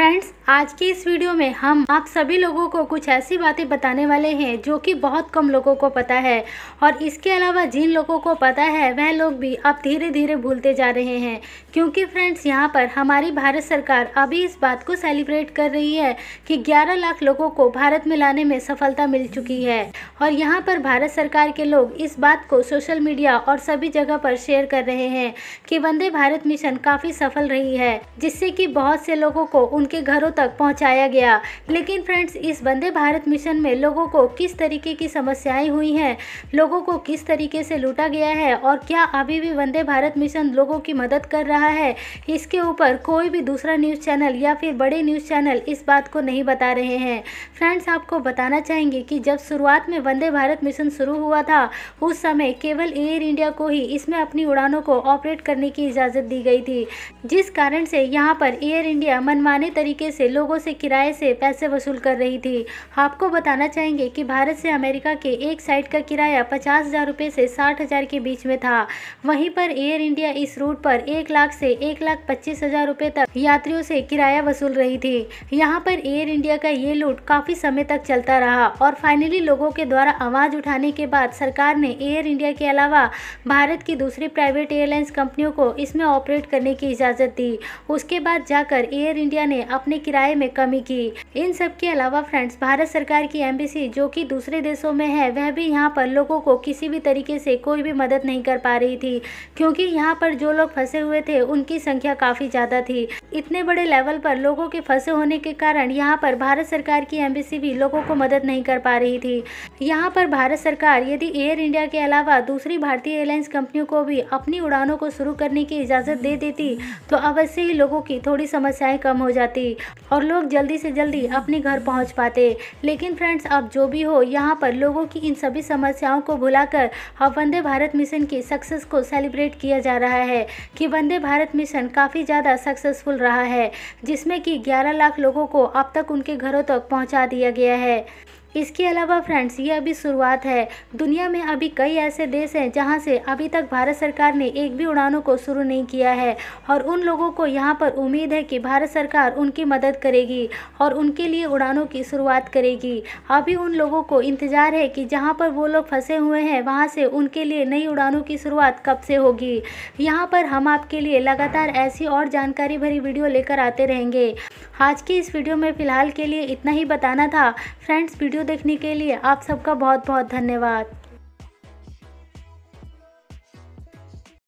friends आज के इस वीडियो में हम आप सभी लोगों को कुछ ऐसी बातें बताने वाले हैं जो कि बहुत कम लोगों को पता है और इसके अलावा जिन लोगों को पता है वह लोग भी अब धीरे धीरे भूलते जा रहे हैं क्योंकि फ्रेंड्स यहाँ पर हमारी भारत सरकार अभी इस बात को सेलिब्रेट कर रही है कि 11 लाख लोगों को भारत में लाने में सफलता मिल चुकी है और यहाँ पर भारत सरकार के लोग इस बात को सोशल मीडिया और सभी जगह पर शेयर कर रहे हैं कि वंदे भारत मिशन काफ़ी सफल रही है जिससे कि बहुत से लोगों को उन उनके घरों तक पहुंचाया गया लेकिन फ्रेंड्स इस वंदे भारत मिशन में लोगों को किस तरीके की समस्याएं हुई हैं लोगों को किस तरीके से लूटा गया है और क्या अभी भी वंदे भारत मिशन लोगों की मदद कर रहा है इसके ऊपर कोई भी दूसरा न्यूज़ चैनल या फिर बड़े न्यूज़ चैनल इस बात को नहीं बता रहे हैं फ्रेंड्स आपको बताना चाहेंगे कि जब शुरुआत में वंदे भारत मिशन शुरू हुआ था उस समय केवल एयर इंडिया को ही इसमें अपनी उड़ानों को ऑपरेट करने की इजाज़त दी गई थी जिस कारण से यहाँ पर एयर इंडिया मनमाने जाली तरीके से लोगों से किराए से पैसे वसूल कर रही थी आपको बताना चाहेंगे कि भारत से अमेरिका के एक साइड का किराया पचास हज़ार रुपये से साठ हज़ार के बीच में था वहीं पर एयर इंडिया इस रूट पर एक लाख से एक लाख पच्चीस हज़ार रुपये तक यात्रियों से किराया वसूल रही थी यहाँ पर एयर इंडिया का ये लूट काफ़ी समय तक चलता रहा और फाइनली लोगों के द्वारा आवाज़ उठाने के बाद सरकार ने एयर इंडिया के अलावा भारत की दूसरी प्राइवेट एयरलाइंस कंपनियों को इसमें ऑपरेट करने की इजाज़त दी उसके बाद जाकर एयर इंडिया ने अपने किराए में कमी की इन सब के अलावा फ्रेंड्स भारत सरकार की एम्बेसी जो कि दूसरे देशों में है वह भी यहाँ पर लोगों को किसी भी तरीके से कोई भी मदद नहीं कर पा रही थी क्योंकि यहाँ पर जो लोग फंसे हुए थे उनकी संख्या काफ़ी ज़्यादा थी इतने बड़े लेवल पर लोगों के फंसे होने के कारण यहाँ पर भारत सरकार की एम्बेसी भी लोगों को मदद नहीं कर पा रही थी यहाँ पर भारत सरकार यदि एयर इंडिया के अलावा दूसरी भारतीय एयरलाइंस कंपनियों को भी अपनी उड़ानों को शुरू करने की इजाज़त दे देती तो अवश्य ही लोगों की थोड़ी समस्याएं कम हो जाती जाती और लोग जल्दी से जल्दी अपने घर पहुंच पाते लेकिन फ्रेंड्स अब जो भी हो यहाँ पर लोगों की इन सभी समस्याओं को भुलाकर अब वंदे भारत मिशन की सक्सेस को सेलिब्रेट किया जा रहा है कि वंदे भारत मिशन काफ़ी ज़्यादा सक्सेसफुल रहा है जिसमें कि 11 लाख लोगों को अब तक उनके घरों तक पहुंचा दिया गया है इसके अलावा फ्रेंड्स ये अभी शुरुआत है दुनिया में अभी कई ऐसे देश हैं जहाँ से अभी तक भारत सरकार ने एक भी उड़ानों को शुरू नहीं किया है और उन लोगों को यहाँ पर उम्मीद है कि भारत सरकार उनकी मदद करेगी और उनके लिए उड़ानों की शुरुआत करेगी अभी उन लोगों को इंतज़ार है कि जहाँ पर वो लोग फंसे हुए हैं वहाँ से उनके लिए नई उड़ानों की शुरुआत कब से होगी यहाँ पर हम आपके लिए लगातार ऐसी और जानकारी भरी वीडियो लेकर आते रहेंगे आज की इस वीडियो में फ़िलहाल के लिए इतना ही बताना था फ्रेंड्स वीडियो वीडियो देखने के लिए आप सबका बहुत बहुत धन्यवाद